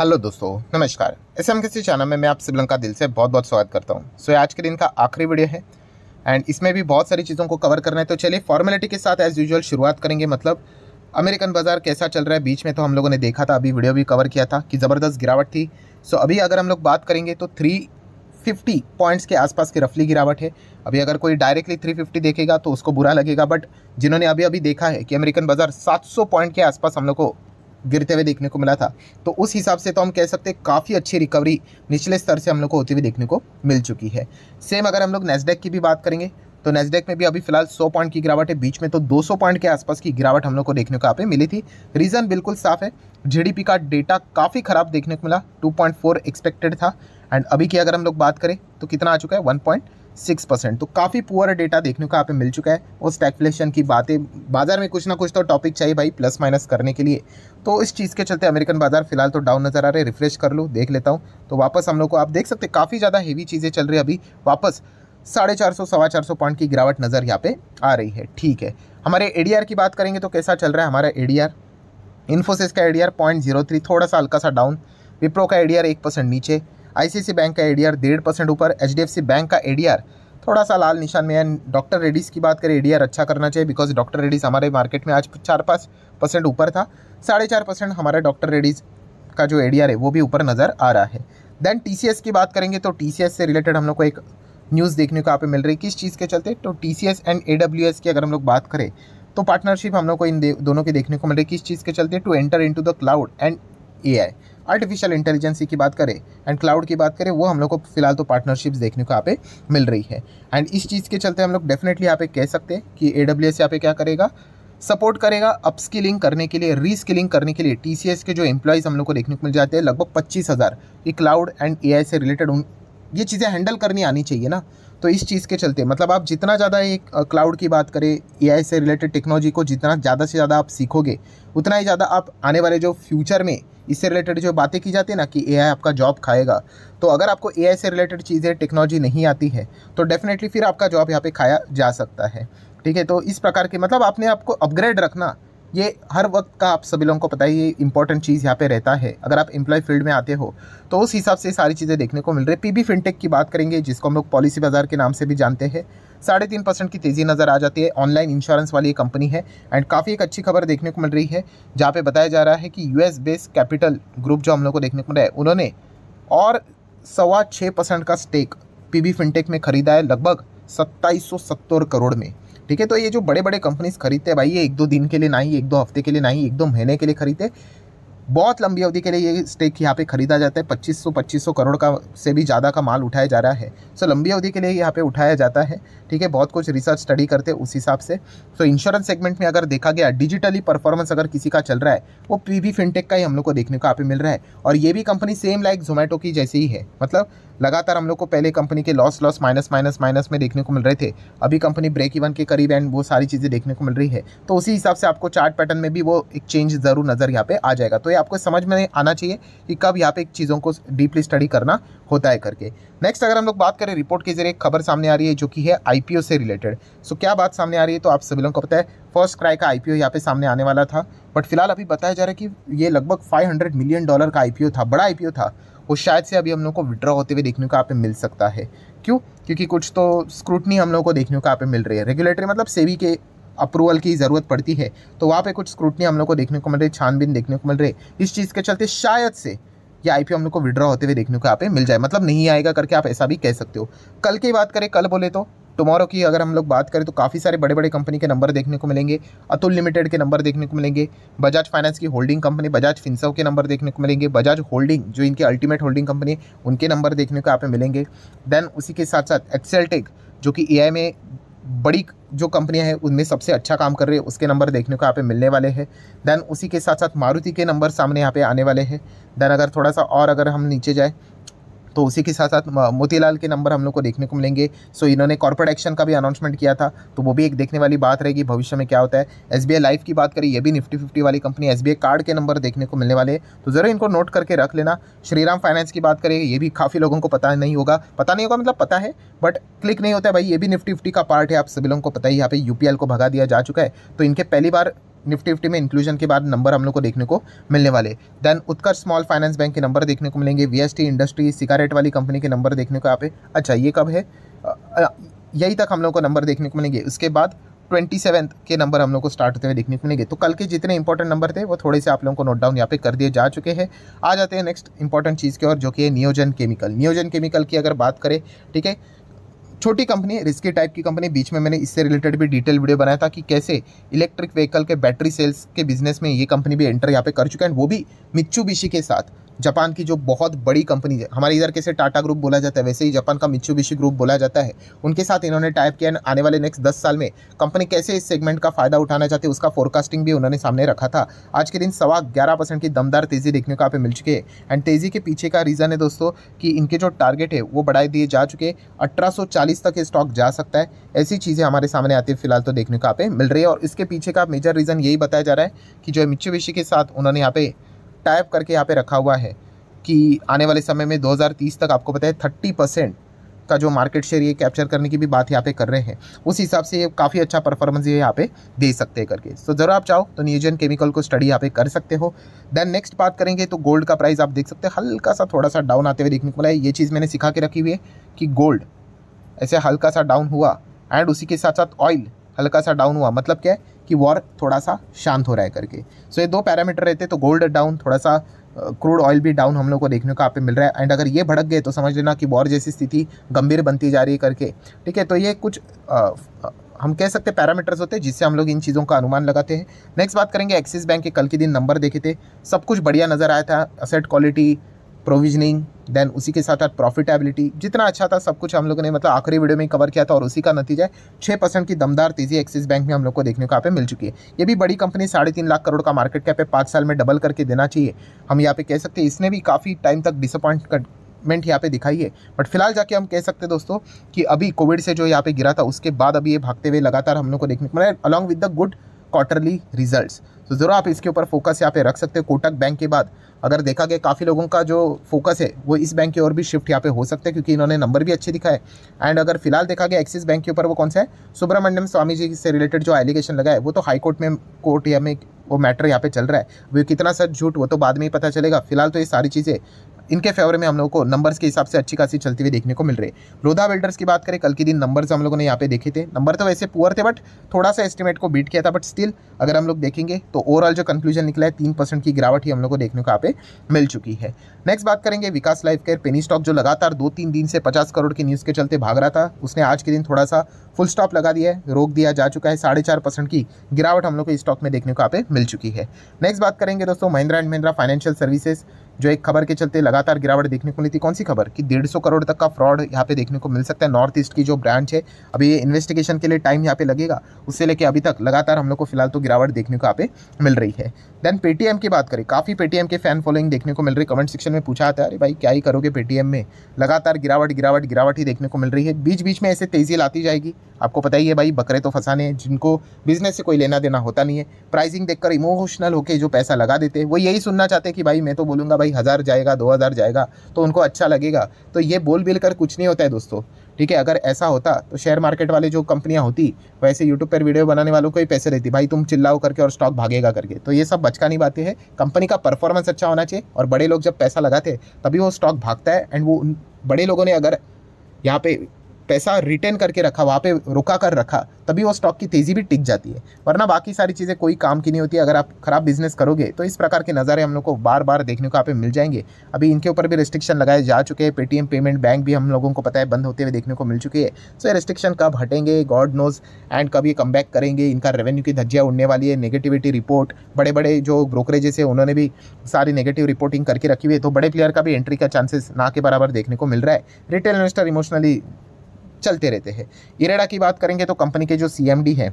hello दोस्तों नमस्कार S M किसी चैनल में मैं आप श्रीलंका दिल से बहुत बहुत स्वागत करता हूँ सो so, आज के दिन का आखिरी वीडियो है एंड इसमें भी बहुत सारी चीज़ों को कवर करना है तो चलिए फॉर्मेलिटी के साथ एज़ यूजल शुरुआत करेंगे मतलब अमेरिकन बाजार कैसा चल रहा है बीच में तो हम लोगों ने देखा था अभी वीडियो भी कवर किया था कि ज़बरदस्त गिरावट थी सो so, अभी अगर हम लोग बात करेंगे तो थ्री फिफ्टी पॉइंट्स के आसपास की रफली गिरावट है अभी अगर कोई डायरेक्टली थ्री फिफ्टी देखेगा तो उसको बुरा लगेगा बट जिन्होंने अभी अभी देखा है कि अमेरिकन बाजार सात सौ पॉइंट के आसपास हम लोग को गिरते हुए देखने को मिला था तो उस हिसाब से तो हम कह सकते हैं काफ़ी अच्छी रिकवरी निचले स्तर से हम लोग को होती हुई देखने को मिल चुकी है सेम अगर हम लोग नेस्डेक की भी बात करेंगे तो नेस्डेक में भी अभी फिलहाल 100 पॉइंट की गिरावट है बीच में तो 200 पॉइंट के आसपास की गिरावट हम लोग को देखने को यहाँ पे मिली थी रीज़न बिल्कुल साफ है जीडीपी का डेटा काफ़ी ख़राब देखने को मिला 2.4 एक्सपेक्टेड था एंड अभी की अगर हम लोग बात करें तो कितना आ चुका है सिक्स परसेंट तो काफ़ी पुअर डेटा देखने को यहाँ पे मिल चुका है और स्टैगफ्लेशन की बातें बाजार में कुछ ना कुछ तो टॉपिक चाहिए भाई प्लस माइनस करने के लिए तो इस चीज़ के चलते अमेरिकन बाजार फिलहाल तो डाउन नज़र आ रहे रिफ्रेश कर लो देख लेता हूँ तो वापस हम लोग को आप देख सकते काफ़ी ज़्यादा हैवी चीज़ें चल रही है अभी वापस साढ़े चार सौ सवा चार सौ पॉइंट की गिरावट नज़र यहाँ पे आ रही है ठीक है हमारे ए की बात करेंगे तो कैसा चल रहा है हमारा ए इन्फोसिस का एडीआर पॉइंट जीरो थ्री थोड़ा सा हल्का सा डाउन विप्रो का एडीआर डी एक परसेंट नीचे आईसीआईसी बैंक का एडीआर डेढ़ परसेंट ऊपर एचडीएफसी बैंक का एडीआर थोड़ा सा लाल निशान में है डॉक्टर रेडीज़ की बात करें एडीआर अच्छा करना चाहिए बिकॉज डॉक्टर रेडीज़ हमारे मार्केट में आज चार पाँच परसेंट ऊपर था साढ़े चार परसेंट हमारे डॉक्टर रेडीज़ का जो एडीआर है वो भी ऊपर नज़र आ रहा है देन टी की बात करेंगे तो टी से रिलेटेड हम लोग को एक न्यूज़ देखने को यहाँ पे मिल रही है किस चीज़ के चलते तो टी एंड ए की अगर हम लोग बात करें तो पार्टनरशिप हम लोग को इन दोनों के देखने को मिल रही है किस चीज़ के चलते to enter in the cloud and A I artificial intelligence की बात करें एंड क्लाउड की बात करें वो हम लोग को फिलहाल तो पार्टनरशिप्स देखने को यहाँ पे मिल रही है एंड इस चीज़ के चलते हम लोग डेफिनेटली यहाँ पे कह सकते हैं कि ए डब्ल्यू एस यहाँ पे क्या करेगा सपोर्ट करेगा अपस्किलिंग करने के लिए रीस्किलिंग करने के लिए टी के जो एम्प्लॉयज़ हम लोग को देखने को मिल जाते हैं लगभग पच्चीस हज़ार ये क्लाउड एंड ए से रिलेटेड उन ये चीज़ें हैंडल करनी आनी चाहिए ना तो इस चीज़ के चलते मतलब आप जितना ज़्यादा एक क्लाउड की बात करें ए से रिलेटेड टेक्नोलॉजी को जितना ज़्यादा से ज़्यादा आप सीखोगे उतना ही ज़्यादा आप आने वाले जो फ्यूचर में इससे रिलेटेड जो बातें की जाती है ना कि ए आपका जॉब खाएगा तो अगर आपको ए से रिलेटेड चीज़ें टेक्नोलॉजी नहीं आती है तो डेफिनेटली फिर आपका जॉब यहाँ पर खाया जा सकता है ठीक है तो इस प्रकार के मतलब आपने आपको अपग्रेड रखना ये हर वक्त का आप सभी लोगों को पता ही इंपॉर्टेंट चीज़ यहाँ पे रहता है अगर आप एम्प्लॉय फील्ड में आते हो तो उस हिसाब से सारी चीज़ें देखने को मिल रही है पीबी फिनटेक की बात करेंगे जिसको हम लोग पॉलिसी बाजार के नाम से भी जानते हैं साढ़े तीन परसेंट की तेज़ी नज़र आ जाती है ऑनलाइन इंश्योरेंस वाली कंपनी है एंड काफ़ी एक अच्छी खबर देखने को मिल रही है जहाँ पर बताया जा रहा है कि यूएस बेस्ड कैपिटल ग्रुप जो हम लोग को देखने को मिला है उन्होंने और सवा छः परसेंट का स्टेक पी फिनटेक में खरीदा है लगभग सत्ताईस करोड़ में ठीक है तो ये जो बड़े बड़े कंपनीज खरीदते हैं भाई ये एक दो दिन के लिए नहीं एक दो हफ्ते के लिए नहीं एक दो महीने के लिए खरीदते बहुत लंबी अवधि के लिए ये स्टेक यहाँ पे खरीदा जाता है 2500 2500 करोड़ का से भी ज़्यादा का माल उठाया जा रहा है सो so, लंबी अवधि के लिए यहाँ पे उठाया जाता है ठीक है बहुत कुछ रिसर्च स्टडी करते हैं उस हिसाब से सो इंश्योरेंस सेगमेंट में अगर देखा गया डिजिटली परफॉर्मेंस अगर किसी का चल रहा है वो पी फिनटेक का ही हम लोग को देखने को यहाँ पे मिल रहा है और ये भी कंपनी सेम लाइक जोमेटो की जैसे ही है मतलब लगातार हम लोग को पहले कंपनी के loss loss minus minus minus में देखने को मिल रहे थे अभी कंपनी ब्रेक इवन के करीब एंड वो सारी चीज़ें देखने को मिल रही है तो उसी हिसाब से आपको चार्ट पैटर्न में भी वो एक चेंज ज़रूर नज़र यहाँ पे आ जाएगा तो ये आपको समझ में आना चाहिए कि कब यहाँ पे चीज़ों को डीपली स्टडी करना होता है करके नेक्स्ट अगर हम लोग बात करें रिपोर्ट के जरिए खबर सामने आ रही है जो कि है आई से रिलेटेड सो क्या बात सामने आ रही है तो आप सभी लोगों को पता है फर्स्ट क्राई का आई पी यहाँ पे सामने आने वाला था बट फिलहाल अभी बताया जा रहा है कि ये लगभग 500 मिलियन डॉलर का आई था बड़ा आई था वो शायद से अभी हम लोग को विड्रॉ होते हुए देखने को यहाँ पे मिल सकता है क्यों क्योंकि कुछ तो स्क्रूटनी हम लोग को देखने को यहाँ पे मिल रही है रेगुलेटरी मतलब सेबी के अप्रूवल की ज़रूरत पड़ती है तो वहाँ पे कुछ स्क्रूटनी हम लोग को देखने को मिल रही है छानबीन देखने को मिल रही है इस चीज़ के चलते शायद से ये आई हम लोग को विड्रॉ होते हुए देखने को यहाँ पे मिल जाए मतलब नहीं आएगा करके आप ऐसा भी कह सकते हो कल की बात करें कल बोले तो टुमारो की अगर हम लोग बात करें तो काफ़ी सारे बड़े बड़े कंपनी के नंबर देखने को मिलेंगे अतुल लिमिटेड के नंबर देखने को मिलेंगे बजाज फाइनेंस की होल्डिंग कंपनी बजाज फिंसव के नंबर देखने को मिलेंगे बजाज होल्डिंग जो इनके अल्टीमेट होल्डिंग कंपनी है उनके नंबर देखने को आप मिलेंगे देन उसी के साथ साथ एक्सेलटेक जो कि ए में बड़ी जो कंपनियां हैं उनमें सबसे अच्छा काम कर रही है उसके नंबर देखने को यहाँ पे मिलने वाले हैं देन उसी के साथ साथ मारुति के नंबर सामने यहाँ पे आने वाले हैं देन अगर थोड़ा सा और अगर हम नीचे जाए तो उसी के साथ साथ मोतीलाल के नंबर हम लोग को देखने को मिलेंगे सो इन्होंने कॉर्पोरेट एक्शन का भी अनाउंसमेंट किया था तो वो भी एक देखने वाली बात रहेगी भविष्य में क्या होता है एस लाइफ की बात करें ये भी निफ्टी फिफ्टी वाली कंपनी एस कार्ड के नंबर देखने को मिलने वाले तो ज़रा इनको नोट करके रख लेना श्रीराम फाइनेंस की बात करें ये भी काफ़ी लोगों को पता नहीं होगा पता नहीं होगा मतलब पता है बट क्लिक नहीं होता है भाई ये भी निफ्टी फिफ्टी का पार्ट है आप सभी लोगों को पता ही यहाँ पे यूपीएल को भगा दिया जा चुका है तो इनके पहली बार निफ्टी फिफ्टी में इंक्लूजन के बाद नंबर हम लोग को देखने को मिलने वाले then Utkarsh small finance bank के नंबर देखने को मिलेंगे वी इंडस्ट्री सिगारेट वाली कंपनी के नंबर देखने को यहाँ अच्छा ये कब है यही तक हम लोग को नंबर देखने को मिलेंगे उसके बाद ट्वेंटी सेवन्थ के नंबर हम लोग को स्टार्ट होते हुए देखने को मिलेंगे तो कल के जितने इंपॉर्टेंट नंबर थे वो थोड़े से आप लोगों को नोट डाउन यहाँ पे कर दिए जा चुके हैं आ जाते हैं नेक्स्ट इंपॉर्टेंट चीज़ के और जो कि है नियोजन केमिकल नियोजन केमिकल की अगर बात करें ठीक है छोटी कंपनी रिस्की टाइप की कंपनी बीच में मैंने इससे रिलेटेड भी डिटेल वीडियो बनाया था कि कैसे इलेक्ट्रिक व्हीकल के बैटरी सेल्स के बिजनेस में ये कंपनी भी एंटर यहाँ पे कर चुका है वो भी मिच्चू के साथ जापान की जो बहुत बड़ी कंपनी है हमारे इधर कैसे टाटा ग्रुप बोला जाता है वैसे ही जापान का मिच्छूबिशी ग्रुप बोला जाता है उनके साथ इन्होंने टाइप किया आने वाले नेक्स्ट दस साल में कंपनी कैसे इस सेगमेंट का फायदा उठाना चाहती है उसका फोरकास्टिंग भी उन्होंने सामने रखा था आज के दिन सवा ग्यारह परसेंट की दमदार तेज़ी देखने को आप मिल चुके हैं एंड तेज़ी के पीछे का रीज़न है दोस्तों कि इनके जो टारगेट है वो बढ़ाए दिए जा चुके अठारह तक ये स्टॉक जा सकता है ऐसी चीज़ें हमारे सामने आती है फिलहाल तो देखने को आप मिल रही है और इसके पीछे का मेजर रीज़न यही बताया जा रहा है कि जो है के साथ उन्होंने यहाँ पे टाइप करके यहाँ पे रखा हुआ है कि आने वाले समय में 2030 तक आपको पता है थर्टी परसेंट का जो मार्केट शेयर ये कैप्चर करने की भी बात यहाँ पे कर रहे हैं उस हिसाब से ये काफ़ी अच्छा परफॉर्मेंस ये यहाँ पे दे सकते हैं करके सो so, जरा आप चाहो तो नियोजन केमिकल को स्टडी यहाँ पे कर सकते हो देन नेक्स्ट बात करेंगे तो गोल्ड का प्राइस आप देख सकते हैं हल्का सा थोड़ा सा डाउन आते हुए देखने को मिला है ये चीज़ मैंने सिखा के रखी हुई है कि गोल्ड ऐसे हल्का सा डाउन हुआ एंड उसी के साथ साथ ऑयल हल्का सा डाउन हुआ मतलब क्या है कि वॉर थोड़ा सा शांत हो रहा है करके सो so, ये दो पैरामीटर रहते तो गोल्ड डाउन थोड़ा सा क्रूड ऑयल भी डाउन हम लोग को देखने को आप मिल रहा है एंड अगर ये भड़क गए तो समझ लेना कि वॉर जैसी स्थिति गंभीर बनती जा रही है करके ठीक है तो ये कुछ आ, हम कह सकते हैं पैरामीटर्स होते हैं जिससे हम लोग इन चीज़ों का अनुमान लगाते हैं नेक्स्ट बात करेंगे एक्सिस बैंक के कल के दिन नंबर देखे थे सब कुछ बढ़िया नज़र आया था असेट क्वालिटी प्रोविजनिंग देन उसी के साथ साथ प्रॉफिटेबिलिटी जितना अच्छा था सब कुछ हम लोगों ने मतलब आखिरी वीडियो में कवर किया था और उसी का नतीजा है छः परसेंट की दमदार तेजी एक्सिस बैंक में हम लोग को देखने को यहाँ पे मिल चुकी है ये भी बड़ी कंपनी साढ़े तीन लाख करोड़ का मार्केट कैप है पाँच साल में डबल करके देना चाहिए हम यहाँ पे कह सकते हैं इसने भी काफ़ी टाइम तक डिसअपॉइंट कर मेंट यहाँ पे दिखाई है बट फिलहाल जाके हम कह सकते हैं दोस्तों कि अभी कोविड से जो यहाँ पे गिरा था उसके बाद अभी ये भागते हुए लगातार हम लोग को देखने को along with the good quarterly results तो ज़रूर आप इसके ऊपर फोकस यहाँ पे रख सकते हो कोटक बैंक के बाद अगर देखा गया काफ़ी लोगों का जो फोकस है वो इस बैंक की ओर भी शिफ्ट यहाँ पे हो सकता है क्योंकि इन्होंने नंबर भी अच्छे दिखाए एंड अगर फिलहाल देखा गया एक्सिस बैंक के ऊपर वो कौन सा है सुब्रमण्यम स्वामी जी से रिलेटेड जो एलिगेशन लगा है वो तो हाईकोर्ट में कोर्ट या में वो मैटर यहाँ पे चल रहा है वो कितना सच झूठ वो तो बाद में ही पता चलेगा फिलहाल तो ये सारी चीज़ें इनके फेवर में हम लोग को नंबर्स के हिसाब से अच्छी खासी चलती हुई देखने को मिल रही है लोधा बिल्डर्स की बात करें कल के दिन नंबर्स हम लोगों ने यहाँ पे देखे थे नंबर तो वैसे पुअर थे बट थोड़ा सा एस्टिमेट को बीट किया था बट स्टिल अगर हम लोग देखेंगे तो ओवरऑल जो कंक्लूजन निकला है तीन परसेंट की गिरावट ही हम लोग को देखने को यहाँ पे मिल चुकी है नेक्स्ट बात करेंगे Vikas life care penny stock जो लगातार दो तीन दिन से पचास करोड़ की न्यूज़ के चलते भाग रहा था उसने आज के दिन थोड़ा सा फुल स्टॉप लगा दिया है रोक दिया जा चुका है साढ़े चार परसेंट की गिरावट हम लोग को इस स्टॉक में देखने को यहाँ पे मिल चुकी है नेक्स्ट बात करेंगे दोस्तों Mahindra and Mahindra financial services जो एक खबर के चलते लगातार गिरावट देखने को मिली थी कौन सी खबर कि डेढ़ सौ करोड़ तक का फ्रॉड यहाँ पे देखने को मिल सकता है नॉर्थ ईस्ट की जो ब्रांच है अभी ये इन्वेस्टिगेशन के लिए टाइम यहाँ पे लगेगा उससे लेके अभी तक लगातार हम लोग को फिलहाल तो गिरावट देखने को यहाँ पे मिल रही है देन पेटीएम की बात करें काफ़ी पेटीएम के फैन फॉलोइंग देखने को मिल रही कमेंट सेक्शन में पूछा आता अरे भाई क्या ही करोगे पेटीएम में लगातार गिरावट गिरावट गिरावट ही देखने को मिल रही है बीच बीच में ऐसे तेज़ी लाती जाएगी आपको पता ही है भाई बकरे तो फंसाने हैं जिनको बिज़नेस से कोई लेना देना होता नहीं है प्राइसिंग देखकर इमोशनल होकर जो पैसा लगा देते हैं वो यही सुनना चाहते हैं कि भाई मैं तो बोलूँगा भाई हज़ार जाएगा दो हज़ार जाएगा तो उनको अच्छा लगेगा तो ये बोल बिल कर कुछ नहीं होता है दोस्तों ठीक है अगर ऐसा होता तो शेयर मार्केट वाले जो कंपनियाँ होती वैसे यूट्यूब पर वीडियो बनाने वालों को ही पैसे देती भाई तुम चिल्लाओ करके और स्टॉक भागेगा करके तो ये सब बचकानी बातें हैं कंपनी का परफॉर्मेंस अच्छा होना चाहिए और बड़े लोग जब पैसा लगाते तभी वो स्टॉक भागता है एंड वो बड़े लोगों ने अगर यहाँ पे पैसा रिटर्न करके रखा वहाँ पे रुका कर रखा तभी वो स्टॉक की तेज़ी भी टिक जाती है वरना बाकी सारी चीज़ें कोई काम की नहीं होती अगर आप ख़राब बिजनेस करोगे तो इस प्रकार के नज़ारे हम लोग को बार बार देखने को आप मिल जाएंगे अभी इनके ऊपर भी रिस्ट्रिक्शन लगाए जा चुके हैं पेटीएम पेमेंट बैंक भी हम लोगों को पता है बंद होते हुए देखने को मिल चुकी है सो ये रिस्ट्रिक्शन कब हटेंगे गॉड नोज एंड कब ये कम करेंगे इनका रेवेन्यू की धज्जियाँ उड़ने वाली है नेगेटिविटी रिपोर्ट बड़े बड़े जो ब्रोकरेजेस है उन्होंने भी सारी नेगेटिव रिपोर्टिंग करके रखी हुई है तो बड़े प्लेयर का भी एंट्री का चांसेस ना के बराबर देखने को मिल रहा है रिटेल इन्वेस्टर इमोशनली चलते रहते हैं इरेडा की बात करेंगे तो कंपनी के जो सी है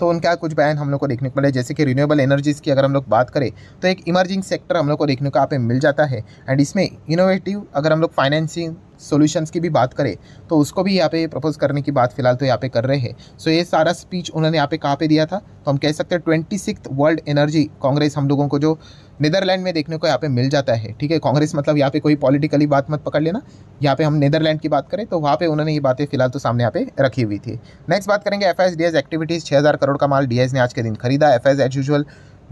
तो उनका कुछ बयान हम लोग को देखने को मिले जैसे कि रिन्यूएबल एनर्जीज़ की अगर हम लोग बात करें तो एक इमर्जिंग सेक्टर हम लोग को देखने को आप मिल जाता है एंड इसमें इनोवेटिव अगर हम लोग फाइनेंसिंग सॉल्यूशंस की भी बात करें तो उसको भी यहाँ पे प्रपोज करने की बात फिलहाल तो यहाँ पे कर रहे हैं सो ये सारा स्पीच उन्होंने यहाँ पे कहाँ पे दिया था तो हम कह सकते हैं ट्वेंटी वर्ल्ड एनर्जी कांग्रेस हम लोगों को जो नीदरलैंड में देखने को यहाँ पे मिल जाता है ठीक है कांग्रेस मतलब यहाँ पे कोई पॉलिटिकली बात मत पकड़ लेना यहाँ पे हम नीदरलैंड की बात करें तो वहाँ पे उन्होंने ये बातें फिलहाल तो सामने यहाँ पे रखी हुई थी नेक्स्ट बात करेंगे एफ एक्टिविटीज़ छः करोड़ का माल डी ने आज के दिन खरीदा एफ एज यूजल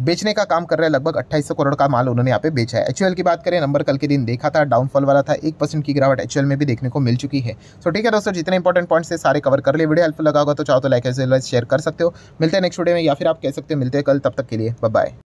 बेचने का काम कर रहे हैं लगभग अट्ठाईस करोड़ का माल उन्होंने यहाँ पे बेचा है एच की बात करें नंबर कल के दिन देखा था डाउनफॉल वाला था एक परसेंट की गिरावट एच में भी देखने को मिल चुकी है सो ठीक है दोस्तों जितने इंपॉर्टेंट पॉइंट्स है सारे कवर कर लिए वीडियो हेल्पफुल लगा होगा तो चाहो तो लाइक एज शेयर कर सकते हो मिलते हैं नेक्स्ट वीडियो में या फिर आप कह सकते हो मिलते हैं कल तब तक के लिए बाय